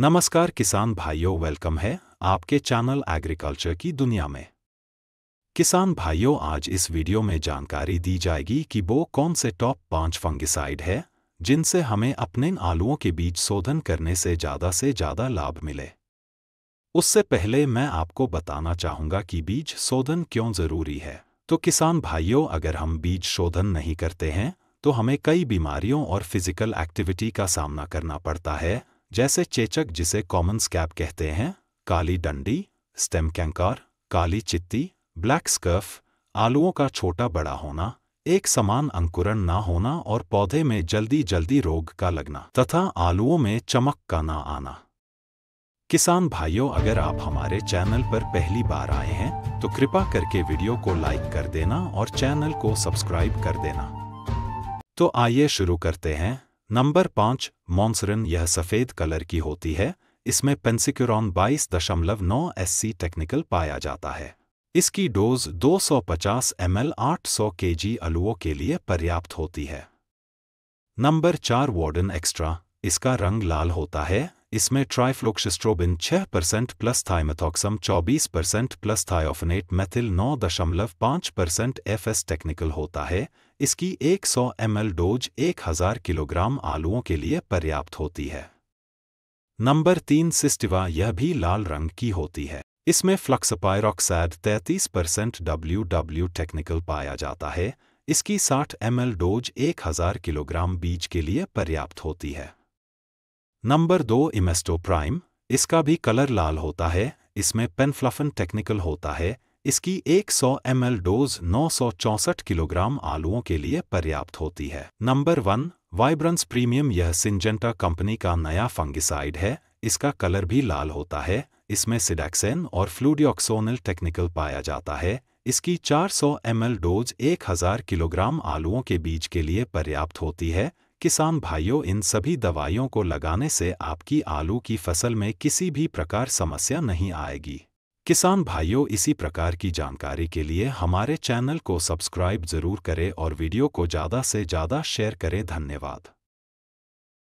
नमस्कार किसान भाइयों वेलकम है आपके चैनल एग्रीकल्चर की दुनिया में किसान भाइयों आज इस वीडियो में जानकारी दी जाएगी कि वो कौन से टॉप पांच फंगिसाइड है जिनसे हमें अपने आलुओं के बीज शोधन करने से ज़्यादा से ज़्यादा लाभ मिले उससे पहले मैं आपको बताना चाहूंगा कि बीज शोधन क्यों ज़रूरी है तो किसान भाइयों अगर हम बीज शोधन नहीं करते हैं तो हमें कई बीमारियों और फिजिकल एक्टिविटी का सामना करना पड़ता है जैसे चेचक जिसे कॉमन स्कैप कहते हैं काली डंडी स्टेम कैंकार काली चित्ती ब्लैक स्कर्फ आलुओं का छोटा बड़ा होना एक समान अंकुरण ना होना और पौधे में जल्दी जल्दी रोग का लगना तथा आलुओं में चमक का ना आना किसान भाइयों अगर आप हमारे चैनल पर पहली बार आए हैं तो कृपा करके वीडियो को लाइक कर देना और चैनल को सब्सक्राइब कर देना तो आइए शुरू करते हैं नंबर पाँच मॉन्सरिन यह सफ़ेद कलर की होती है इसमें पेंसिक्यूरॉन बाईस दशमलव नौ एस सी टेक्निकल पाया जाता है इसकी डोज 250 एम एल केजी अलुओं के लिए पर्याप्त होती है नंबर चार वार्डन एक्स्ट्रा इसका रंग लाल होता है इसमें trifloxystrobin 6 percent plus thiamethoxam 24 percent plus thiophanate methyl 9.5 percent F technical होता है इसकी 100 एमएल डोज 1000 किलोग्राम आलुओं के लिए पर्याप्त होती है नंबर तीन सिस्टिवा यह भी लाल रंग की होती है इसमें fluxapyroxad 33 percent W W technical पाया जाता है इसकी 60 एमएल डोज 1000 किलोग्राम बीज के लिए पर्याप्त होती है नंबर दो इमेस्टोप्राइम इसका भी कलर लाल होता है इसमें पेनफ्लफन टेक्निकल होता है इसकी 100 सौ डोज नौ किलोग्राम आलुओं के लिए पर्याप्त होती है नंबर वन वाइब्रंस प्रीमियम यह सिंजेंटा कंपनी का नया फंगिसाइड है इसका कलर भी लाल होता है इसमें सिडेक्सेन और फ्लूडियोक्सोनल टेक्निकल पाया जाता है इसकी 400 सौ डोज 1000 किलोग्राम आलुओं के बीज के लिए पर्याप्त होती है किसान भाइयों इन सभी दवाइयों को लगाने से आपकी आलू की फसल में किसी भी प्रकार समस्या नहीं आएगी किसान भाइयों इसी प्रकार की जानकारी के लिए हमारे चैनल को सब्सक्राइब जरूर करें और वीडियो को ज़्यादा से ज़्यादा शेयर करें धन्यवाद